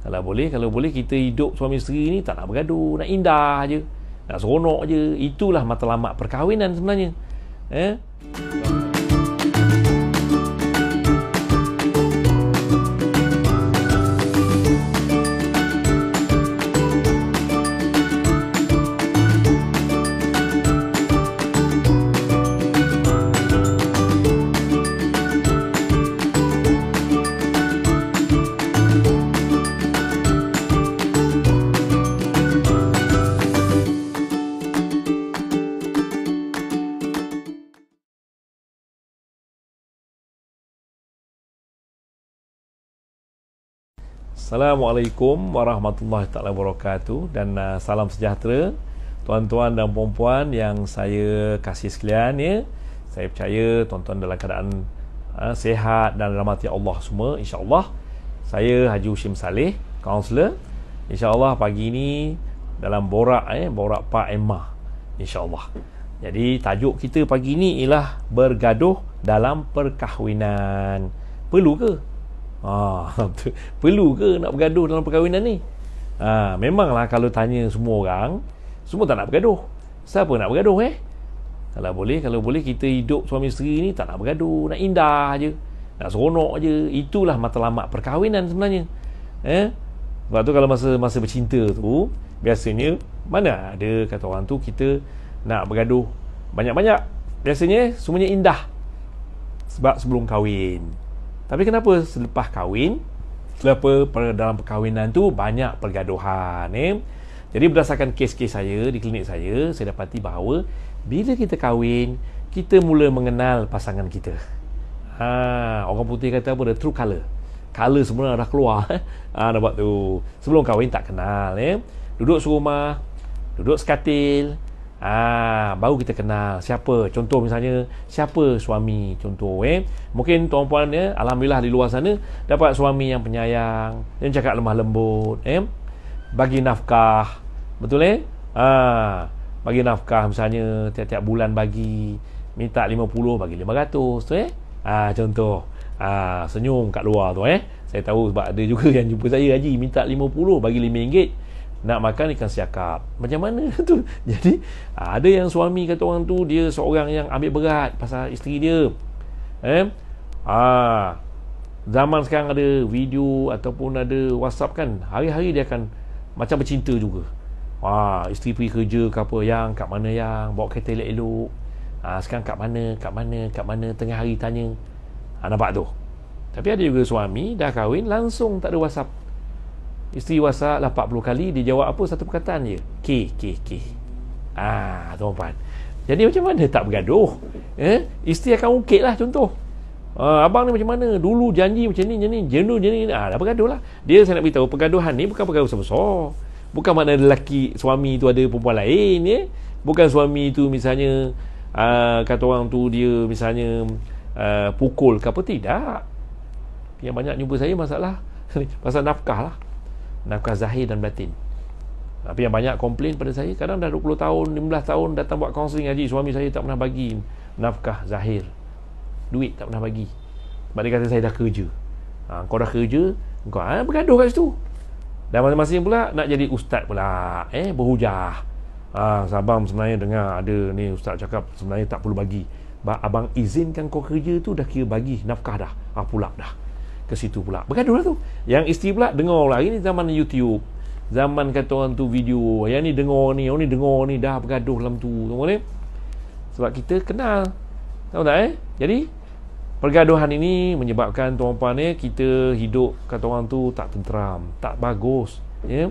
Kalau boleh, kalau boleh kita hidup suami isteri ni tak nak bergaduh, nak indah aje, nak seronok aje, Itulah matlamat perkahwinan sebenarnya. Eh? Assalamualaikum warahmatullahi taala wabarakatuh dan uh, salam sejahtera tuan-tuan dan puan-puan yang saya kasih sekalian ya. Saya percaya tuan-tuan dalam keadaan uh, sehat dan rahmat Allah semua insya-Allah. Saya Haji Ushim Saleh, kaunselor. Insya-Allah pagi ini dalam borak eh borak Pak Emma insya-Allah. Jadi tajuk kita pagi ini ialah bergaduh dalam perkahwinan. Perlu ke Ah, perlu ke nak bergaduh dalam perkahwinan ni? Ah, memanglah kalau tanya semua orang, semua tak nak bergaduh. Siapa nak bergaduh eh? Kalau boleh, kalau boleh kita hidup suami isteri ni tak nak bergaduh, nak indah aje. Nak seronok aje. Itulah matlamat perkahwinan sebenarnya. Eh? Sebab tu kalau masa masa bercinta tu, biasanya mana ada kata orang tu kita nak bergaduh banyak-banyak. Biasanya semuanya indah. Sebab sebelum kahwin. Tapi kenapa selepas kahwin, selepas dalam perkahwinan tu banyak pergaduhan eh? Jadi berdasarkan kes-kes saya di klinik saya, saya dapati bahawa bila kita kahwin, kita mula mengenal pasangan kita. Ha, orang putih kata apa? The true color. Color sebenarnya dah keluar. Eh? Ha, nampak tu. Sebelum kahwin tak kenal. Eh? Duduk serumah, duduk sekatil, Ah, baru kita kenal siapa contoh misalnya siapa suami contoh eh mungkin tuan puan ya eh, alhamdulillah di luar sana dapat suami yang penyayang yang cakap lemah lembut eh bagi nafkah betul eh ah bagi nafkah misalnya tiap-tiap bulan bagi minta 50 bagi 500 tu eh ah contoh ah senyum kat luar tu eh saya tahu sebab ada juga yang jumpa saya Haji minta 50 bagi 5 ringgit nak makan ikan siakap macam mana tu jadi ada yang suami kata orang tu dia seorang yang ambil berat pasal isteri dia eh ah zaman sekarang ada video ataupun ada whatsapp kan hari-hari dia akan macam bercinta juga wah ha, isteri pergi kerja ke apa yang kat mana yang bawa kereta elok-elok ah sekarang kat mana kat mana kat mana tengah hari tanya ah, nampak tu tapi ada juga suami dah kahwin langsung tak ada whatsapp Isteri WhatsApp lah 80 kali dia jawab apa satu perkataan je. K K K. Ah, tuan-tuan. Jadi macam mana tak bergaduh? Eh, isteri akan lah contoh. Uh, abang ni macam mana dulu janji macam ni ni jenuh jenuh ni ah dah bergaduh lah dia saya nak beritahu pergaduhan ni bukan pergaduhan besar-besar bukan makna lelaki suami tu ada perempuan lain ya? bukan suami tu misalnya uh, kata orang tu dia misalnya uh, pukul ke apa tidak yang banyak jumpa saya masalah pasal nafkah lah nafkah zahir dan batin tapi yang banyak komplain pada saya kadang dah 20 tahun 15 tahun datang buat kaunseling haji suami saya tak pernah bagi nafkah zahir duit tak pernah bagi sebab dia kata saya dah kerja ha, kau dah kerja kau ha, bergaduh kat situ dan masa masing pula nak jadi ustaz pula eh berhujah ha, sabang sebenarnya dengar ada ni ustaz cakap sebenarnya tak perlu bagi abang izinkan kau kerja tu dah kira bagi nafkah dah ha, pulak dah ke situ pula. Bergaduh lah tu. Yang isteri pula dengar lah. Ini zaman YouTube. Zaman kata orang tu video. Yang ni dengar ni. Yang ni dengar ni. Dah bergaduh dalam tu. Tengok ni. Sebab kita kenal. Tahu tak eh? Jadi, pergaduhan ini menyebabkan tuan-puan ni kita hidup kata orang tu tak tenteram. Tak bagus. Ya? Yeah?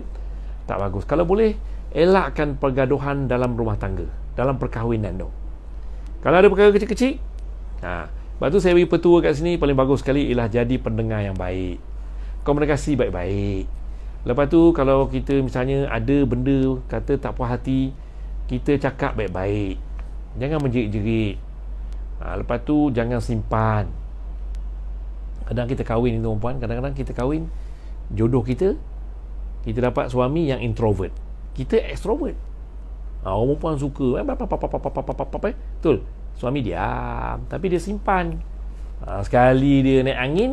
Tak bagus. Kalau boleh, elakkan pergaduhan dalam rumah tangga. Dalam perkahwinan tu. Kalau ada perkara kecil-kecil, ha, nah, sebab tu saya beri petua kat sini paling bagus sekali ialah jadi pendengar yang baik. Komunikasi baik-baik. Lepas tu kalau kita misalnya ada benda kata tak puas hati, kita cakap baik-baik. Jangan menjerit-jerit. Ha, lepas tu jangan simpan. Kadang kita kahwin ni tuan-puan, kadang-kadang kita kahwin jodoh kita kita dapat suami yang introvert. Kita extrovert. Ha, orang perempuan suka. Betul. Suami diam Tapi dia simpan ha, Sekali dia naik angin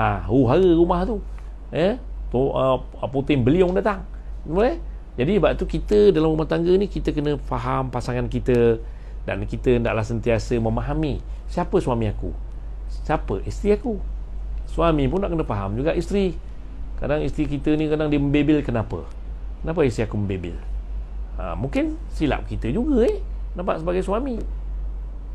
ha, Huhara rumah tu eh? tu, uh, Putin beliung datang Boleh? Jadi sebab tu kita dalam rumah tangga ni Kita kena faham pasangan kita Dan kita hendaklah sentiasa memahami Siapa suami aku Siapa isteri aku Suami pun nak kena faham juga isteri Kadang isteri kita ni kadang dia membebel kenapa Kenapa isteri aku membebel ha, Mungkin silap kita juga eh Nampak sebagai suami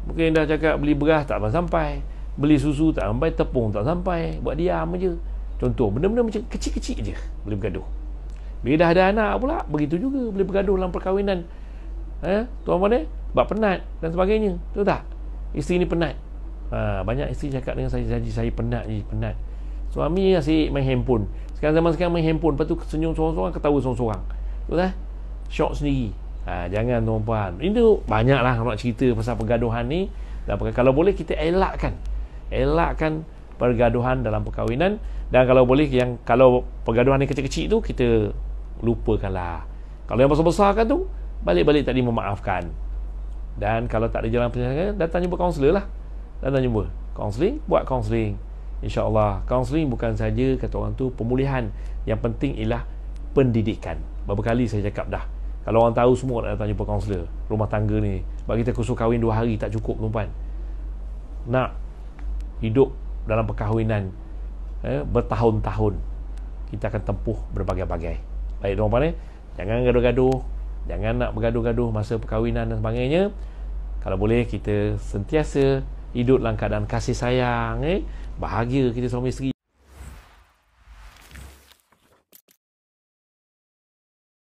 Mungkin dah cakap beli beras tak akan sampai. Beli susu tak sampai, tepung tak sampai. Buat diam aja. Contoh, benda-benda macam kecil-kecil je boleh bergaduh. Bila dah ada anak pula, begitu juga boleh bergaduh dalam perkahwinan. Eh, tuan mana? eh, buat penat dan sebagainya. Tahu tak? Isteri ni penat. Ha, banyak isteri cakap dengan saya, saya, saya penat je, penat. Suami asyik main handphone. Sekarang zaman sekarang main handphone, lepas tu senyum seorang-seorang, ketawa seorang-seorang. Tahu tak? Syok sendiri. Ha, jangan tuan-puan. Ini banyaklah nak cerita pasal pergaduhan ni. Dan kalau boleh kita elakkan. Elakkan pergaduhan dalam perkahwinan. Dan kalau boleh yang kalau pergaduhan ni kecil-kecil tu kita lupakanlah. Kalau yang besar-besar kan tu balik-balik tadi memaafkan. Dan kalau tak ada jalan penyelesaian, datang jumpa kaunselor lah. Datang jumpa. Kaunseling, buat kaunseling. InsyaAllah. Kaunseling bukan saja kata orang tu pemulihan. Yang penting ialah pendidikan. Berapa kali saya cakap dah. Kalau orang tahu semua nak datang jumpa kaunselor Rumah tangga ni Sebab kita kursus kahwin 2 hari tak cukup tuan Nak hidup dalam perkahwinan eh, Bertahun-tahun Kita akan tempuh berbagai-bagai Baik tuan-tuan eh? Jangan gaduh-gaduh Jangan nak bergaduh-gaduh masa perkahwinan dan sebagainya Kalau boleh kita sentiasa hidup dalam keadaan kasih sayang eh? Bahagia kita suami isteri